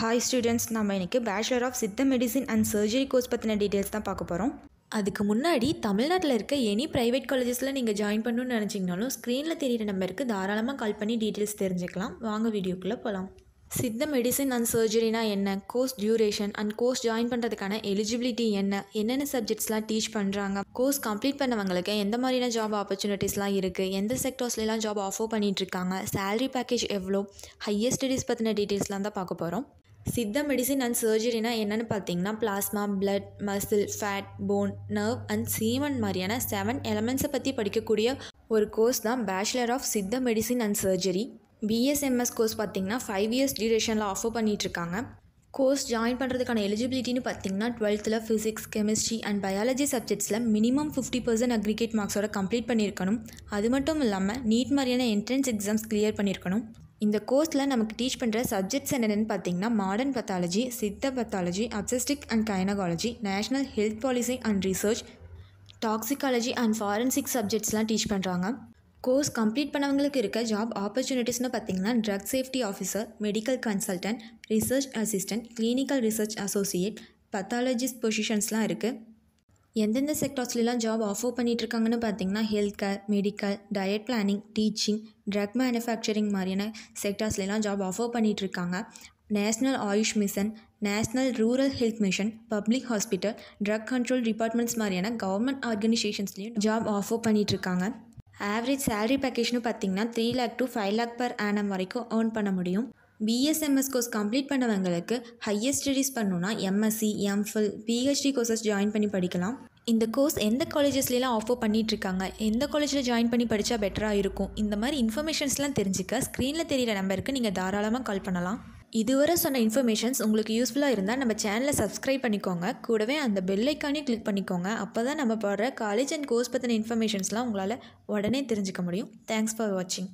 hi students நம்ம இன்றைக்கி bachelor of Siddha medicine and surgery course பற்றின டீட்டெயில்ஸ் தான் பார்க்க போகிறோம் அதுக்கு முன்னாடி தமிழ்நாட்டில் இருக்க எனி ப்ரைவேட் காலேஜஸில் நீங்கள் ஜாயின் பண்ணணும்னு நினச்சிங்கனாலும் ஸ்க்ரீனில் தெரியிற நம்பருக்கு தாராளமாக கால் பண்ணி டீட்டெயில்ஸ் தெரிஞ்சுக்கலாம் வாங்க வீடியோக்குள்ளே போகலாம் சித்த மெடிசின் அண்ட் சர்ஜரினா என்ன course duration and course join பண்ணுறதுக்கான எலிஜிபிலிட்டி என்ன என்னென்ன சப்ஜெக்ட்ஸ்லாம் டீச் பண்ணுறாங்க கோர்ஸ் கம்ப்ளீட் பண்ணவங்களுக்கு எந்த மாதிரியான ஜாப் ஆப்பர்ச்சுனிட்டிஸ்லாம் இருக்குது எந்த செக்டர்ஸ்லாம் ஜாப் ஆஃபர் பண்ணிகிட்ருக்காங்க சேலரி பேக்கேஜ் எவ்வளோ ஹையர் ஸ்டடீஸ் பற்றின டீட்டெயில்ஸ்லாம் தான் பார்க்க போகிறோம் சித்த மெடிசின் அண்ட் சர்ஜரினா என்னென்னு பார்த்தீங்கன்னா plasma blood muscle fat bone nerve and semen மாதிரியான செவன் எலமெண்ட்ஸை பற்றி படிக்கக்கூடிய ஒரு கோர்ஸ் தான் bachelor of Siddha medicine and surgery BSMS course பார்த்திங்கன்னா ஃபைவ் இயர்ஸ் டியூரேஷனில் ஆஃபர் பண்ணிகிட்ருக்காங்க கோர்ஸ் ஜாயின் பண்ணுறதுக்கான எலிஜிபிலிட்டின்னு பார்த்தீங்கன்னா டுவெல்த்தில் ஃபிசிக்ஸ் கெமிஸ்ட்ரி அண்ட் பயாலஜி சப்ஜெக்ட்ஸில் மினிமம் ஃபிஃப்டி பர்சன்ட் அக்ரிகேட் மார்க்ஸோட கம்ப்ளீட் பண்ணியிருக்கணும் அது மட்டும் இல்லாமல் நீட் மாதிரியான என்ட்ரன்ஸ் எக்ஸாம்ஸ் கிளியர் பண்ணியிருக்கணும் இந்த கோர்ஸில் நமக்கு டீச் பண்ணுற சப்ஜெக்ட்ஸ் என்னென்னு பார்த்தீங்கன்னா modern pathology Siddha pathology obstetrics and gynaecology national health policy and research toxicology and forensic சப்ஜெக்ட்ஸ்லாம் டீச் பண்ணுறாங்க கோர்ஸ் கம்ப்ளீட் பண்ணவங்களுக்கு இருக்க ஜாப் ஆப்பர்ச்சுனிட்டிஸ்னு பார்த்தீங்கன்னா drug safety officer medical consultant research assistant clinical research associate pathologist பொசிஷன்ஸ்லாம் இருக்குது எந்தெந்த செக்டர்ஸ்லாம் ஜாப் ஆஃபர் இருக்காங்கன்னு பார்த்தீங்கன்னா health care medical diet planning teaching drug manufacturing மாதிரியான செக்டர்ஸ்லாம் ஜாப் ஆஃபர் இருக்காங்க national AYUSH mission national rural health mission public hospital drug control departments மாதிரியான கவர்மெண்ட் ஆர்கனைசேஷன்ஸ்லேயும் ஜாப் ஆஃபர் பண்ணிகிட்டு இருக்காங்க ஆவரேஜ் சேலரி பேக்கேஜ்னு பார்த்தீங்கன்னா three lakh to five lakh per annum வரைக்கும் ஏர்ன் பண்ண முடியும் பிஎஸ்எம்எஸ் கோர்ஸ் கம்ப்ளீட் பண்ணவங்களுக்கு ஹையர் ஸ்டடீஸ் பண்ணுன்னா MSc MPhil PhD courses join பண்ணி படிக்கலாம் இந்த கோர்ஸ் எந்த காலேஜஸ்லாம் ஆஃபர் பண்ணிகிட்ருக்காங்க எந்த காலேஜில் ஜாயின் பண்ணி படித்தா பெட்டராக இருக்கும் இந்த மாதிரி இன்ஃபர்மேஷன்ஸ்லாம் தெரிஞ்சுக்க ஸ்க்ரீனில் தெரியிற நம்பருக்கு நீங்கள் தாராளமாக கால் பண்ணலாம் இதுவரை சொன்ன இன்ஃபர்மேஷன்ஸ் உங்களுக்கு யூஸ்ஃபுல்லாக இருந்தால் நம்ம சேனலை சப்ஸ்கிரைப் பண்ணிக்கோங்க கூடவே அந்த பெல்லைக்கானே கிளிக் பண்ணிக்கோங்க அப்போ தான் நம்ம போடுற காலேஜ் அண்ட் கோர்ஸ் பற்றின இன்ஃபர்மேஷன்ஸ்லாம் உங்களால் உடனே தெரிஞ்சுக்க முடியும் தேங்க்ஸ் ஃபார் வாட்சிங்